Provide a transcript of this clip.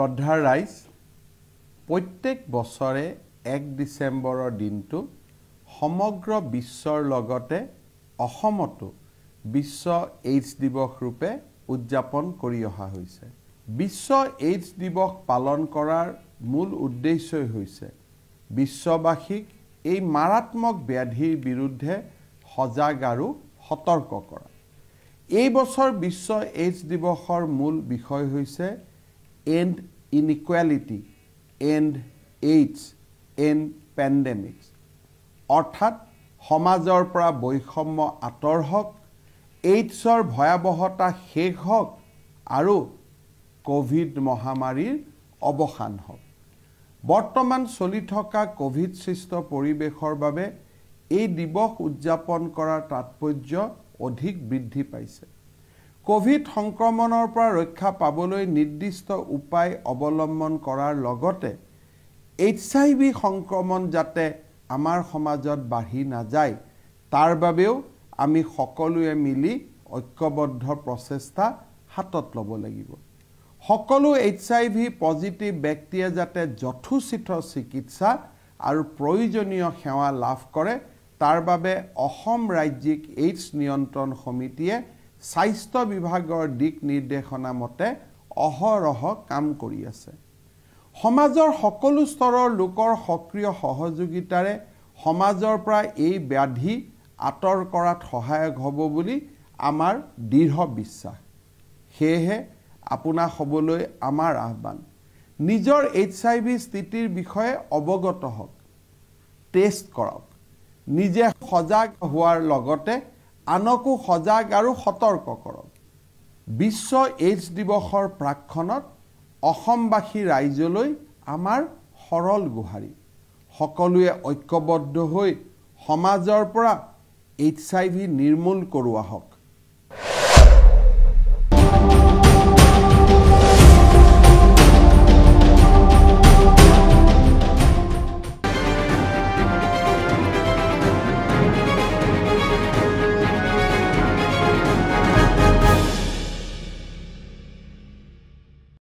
শ্ৰদ্ধা ৰাইজ প্ৰত্যেক বছৰে এক ডিচেম্বৰৰ দিনটো সমগ্ৰ বিশ্বৰ লগতে অসমতো বিশ্ব এইডছ দিৱস ৰূপে উদযাপন কৰি অহা হৈছে বিশ্ব এইডছ দিৱস পালন কৰাৰ মূল উদ্দেশ্যই হৈছে বিশ্ববাসীক এই মাৰাত্মক ব্যাধিৰ বিৰুদ্ধে সজাগ আৰু সতৰ্ক কৰা এই বছৰ বিশ্ব এইডছ দিৱসৰ মূল বিষয় হৈছে end inequality, end AIDS, end pandemics. অৰ্থাৎ সমাজৰ পৰা বৈষম্য আঁতৰ হওক এইডছৰ ভয়াৱহতা শেষ হওক আৰু ক'ভিড মহামাৰীৰ অৱসান হওক বৰ্তমান চলি থকা ক'ভিড সৃষ্ট পৰিৱেশৰ বাবে এই দিৱস উদযাপন কৰাৰ তাৎপৰ্য অধিক বৃদ্ধি পাইছে কোভিড সংক্ৰমণৰ পৰা ৰক্ষা পাবলৈ নিৰ্দিষ্ট উপায় অৱলম্বন কৰাৰ লগতে এইচ আই ভি সংক্ৰমণ যাতে আমাৰ সমাজত বাঢ়ি নাযায় তাৰ বাবেও আমি সকলোৱে মিলি ঐক্যবদ্ধ প্ৰচেষ্টা হাতত ল'ব লাগিব সকলো এইচ আই ভি পজিটিভ ব্যক্তিয়ে যাতে যথোচিত চিকিৎসা আৰু প্ৰয়োজনীয় সেৱা লাভ কৰে তাৰ বাবে অসম ৰাজ্যিক এইডছ নিয়ন্ত্ৰণ সমিতিয়ে স্বাস্থ্য বিভাগৰ দিক নিৰ্দেশনা মতে অহৰহ কাম কৰি আছে সমাজৰ সকলো স্তৰৰ লোকৰ সক্ৰিয় সহযোগিতাৰে সমাজৰ পৰা এই ব্যাধি আঁতৰ কৰাত সহায়ক হ'ব বুলি আমাৰ দৃঢ় বিশ্বাস সেয়েহে আপোনাক হ'বলৈ আমাৰ আহ্বান নিজৰ এইচ আই ভি স্থিতিৰ বিষয়ে অৱগত হওক টেষ্ট কৰক নিজে সজাগ হোৱাৰ লগতে আনকো সজাগ আৰু সতৰ্ক কৰক বিশ্ব এইডছ দিৱসৰ প্ৰাক্ষণত অসমবাসী ৰাইজলৈ আমাৰ সৰল গোহাৰি সকলোৱে ঐক্যবদ্ধ হৈ সমাজৰ পৰা এইচ আই ভি নিৰ্মূল কৰোৱা হওক